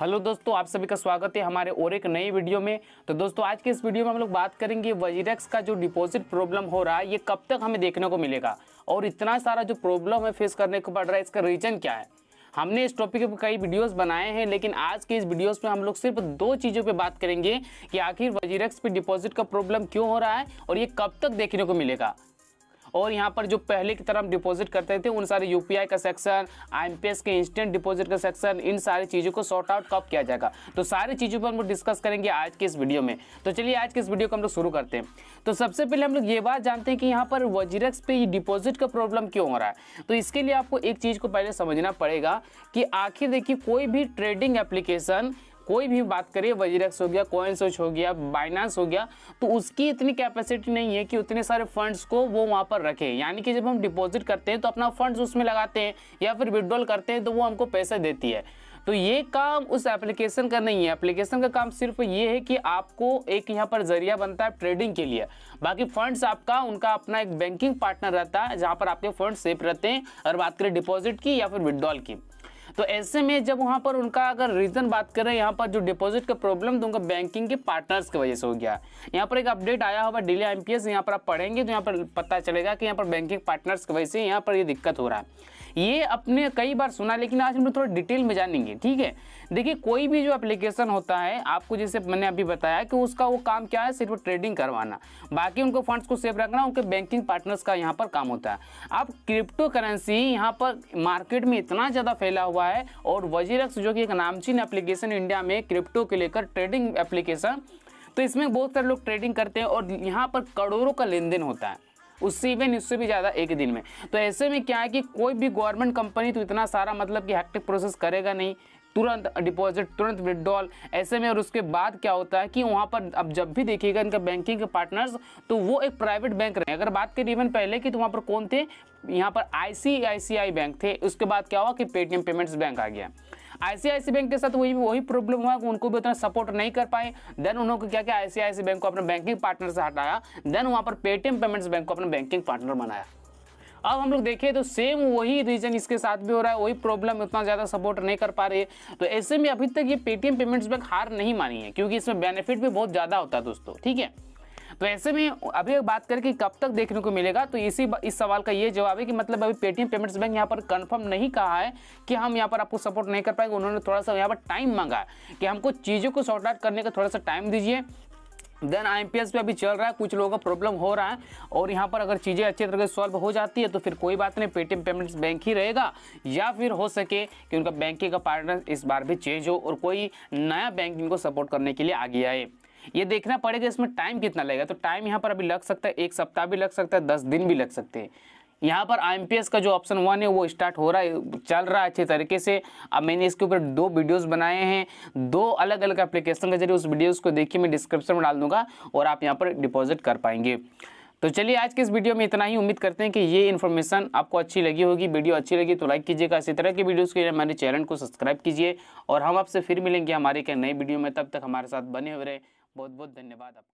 hello दोस्तों आप सभी का स्वागत है हमारे और एक नई वीडियो में तो दोस्तों आज के इस वीडियो में हम लोग बात करेंगे वजीरेक्स का जो डिपॉजिट प्रॉब्लम हो रहा है ये कब तक हमें देखने को मिलेगा और इतना सारा जो प्रॉब्लम हमें फेस करने को पड़ रहा है इसका रीज़न क्या है हमने इस टॉपिक पर कई वीडियोस बनाए हैं लेकिन आज के इस वीडियोस में हम लोग सिर्फ दो चीज़ों पे बात करेंगे कि आखिर वजीरेक्स पे डिपॉजिट का प्रॉब्लम क्यों हो रहा है और ये कब तक देखने को मिलेगा और यहाँ पर जो पहले की तरह हम डिपॉजिट करते थे उन सारे यूपीआई का सेक्शन आई के इंस्टेंट डिपॉजिट का सेक्शन इन सारी चीज़ों को सॉर्ट आउट कब किया जाएगा तो सारी चीज़ों पर हम लोग डिस्कस करेंगे आज के इस वीडियो में तो चलिए आज के इस वीडियो को हम लोग शुरू करते हैं तो सबसे पहले हम लोग ये बात जानते हैं कि यहाँ पर वजीरक्स पे डिपॉजिट का प्रॉब्लम क्यों हो रहा है तो इसके लिए आपको एक चीज़ को पहले समझना पड़ेगा कि आखिर देखिए कोई भी ट्रेडिंग एप्लीकेशन कोई भी बात करिए वजीरक्स हो गया कोइन सोच हो गया बाइनास हो गया तो उसकी इतनी कैपेसिटी नहीं है कि उतने सारे फंड्स को वो वहाँ पर रखे यानी कि जब हम डिपॉजिट करते हैं तो अपना फंड्स उसमें लगाते हैं या फिर विड्रॉल करते हैं तो वो हमको पैसे देती है तो ये काम उस एप्लीकेशन का नहीं है एप्लीकेशन का काम सिर्फ ये है कि आपको एक यहाँ पर जरिया बनता है ट्रेडिंग के लिए बाकी फंड्स आपका उनका अपना एक बैंकिंग पार्टनर रहता है जहाँ पर आपके फंड सेफ रहते हैं और बात करें डिपॉजिट की या फिर विड्रॉल की तो ऐसे में जब वहाँ पर उनका अगर रीज़न बात करें यहाँ पर जो डिपॉजिट का प्रॉब्लम तो उनका बैंकिंग के पार्टनर्स की वजह से हो गया यहाँ पर एक अपडेट आया होगा डेली एम यहाँ पर आप पढ़ेंगे तो यहाँ पर पता चलेगा कि यहाँ पर बैंकिंग पार्टनर्स की वजह से यहाँ पर ये दिक्कत हो रहा है ये अपने कई बार सुना लेकिन आज हम लोग थोड़ा डिटेल में जानेंगे ठीक है देखिए कोई भी जो एप्लीकेशन होता है आपको जैसे मैंने अभी बताया कि उसका वो काम क्या है सिर्फ ट्रेडिंग करवाना बाकी उनको फंड्स को सेव रखना उनके बैंकिंग पार्टनर्स का यहाँ पर काम होता है अब क्रिप्टो करेंसी यहाँ पर मार्केट में इतना ज़्यादा फैला हुआ है और वजीरक्स जो कि एक नामचीन एप्लीकेशन इंडिया में क्रिप्टो के लेकर ट्रेडिंग एप्लीकेशन तो इसमें बहुत सारे लोग ट्रेडिंग करते हैं और यहाँ पर करोड़ों का लेन देन होता है उससे इवन उससे भी ज़्यादा एक दिन में तो ऐसे में क्या है कि कोई भी गवर्नमेंट कंपनी तो इतना सारा मतलब कि हैक्टिक प्रोसेस करेगा नहीं तुरंत डिपॉजिट तुरंत विड्रॉल ऐसे में और उसके बाद क्या होता है कि वहाँ पर अब जब भी देखिएगा इनका बैंकिंग के पार्टनर्स तो वो एक प्राइवेट बैंक रहे अगर बात करें इवन पहले की तो वहाँ पर कौन थे यहाँ पर आईसीआईसीआई बैंक थे उसके बाद क्या हुआ कि पेटीएम पेमेंट्स बैंक आ गया आईसीआईसी बैंक के साथ वही वही प्रॉब्लम हुआ कि उनको भी उतना सपोर्ट नहीं कर पाए देन उन्होंने क्या किया आईसीआईसी बैंक को अपने बैंकिंग पार्टनर से हटाया देन वहाँ पर पेटीएम पेमेंट्स बैंक को अपने बैंकिंग पार्टनर बनाया अब हम लोग देखें तो सेम वही रीजन इसके साथ भी हो रहा है वही प्रॉब्लम उतना ज़्यादा सपोर्ट नहीं कर पा रही है तो ऐसे में अभी तक ये पेटीएम पेमेंट्स बैंक हार नहीं मानी है क्योंकि इसमें बेनिफिट भी बहुत ज़्यादा होता है दोस्तों ठीक है तो ऐसे में अभी बात करें कि कब तक देखने को मिलेगा तो इसी इस सवाल का ये जवाब है कि मतलब अभी पेटीएम पेमेंट्स बैंक यहाँ पर कन्फर्म नहीं कहा है कि हम यहाँ पर आपको सपोर्ट नहीं कर पाएंगे उन्होंने थोड़ा सा यहाँ पर टाइम मांगा है कि हमको चीज़ों को सॉर्ट आउट करने का थोड़ा सा टाइम दीजिए देन आई पी पे अभी चल रहा है कुछ लोगों का प्रॉब्लम हो रहा है और यहाँ पर अगर चीज़ें अच्छी तरह से सॉल्व हो जाती है तो फिर कोई बात नहीं पेटीएम पेमेंट्स बैंक ही रहेगा या फिर हो सके कि उनका बैंकिंग का पार्टनर इस बार भी चेंज हो और कोई नया बैंकिंग को सपोर्ट करने के लिए आगे आए ये देखना पड़ेगा इसमें टाइम कितना लगेगा तो टाइम यहाँ पर अभी लग सकता है एक सप्ताह भी लग सकता है दस दिन भी लग सकते हैं यहाँ पर आई का जो ऑप्शन वन है वो स्टार्ट हो रहा है चल रहा है अच्छे तरीके से अब मैंने इसके ऊपर दो वीडियोस बनाए हैं दो अलग अलग एप्लीकेशन के जरिए उस वीडियोस को देखिए मैं डिस्क्रिप्शन में डाल दूंगा और आप यहाँ पर डिपॉजिट कर पाएंगे तो चलिए आज के इस वीडियो में इतना ही उम्मीद करते हैं कि ये इन्फॉर्मेशन आपको अच्छी लगी होगी वीडियो अच्छी लगी तो लाइक कीजिएगा इसी तरह की वीडियोस के लिए हमारे चैनल को सब्सक्राइब कीजिए और हम आपसे फिर मिलेंगे हमारे एक नए वीडियो में तब तक हमारे साथ बने हुए रहें बहुत बहुत धन्यवाद आपका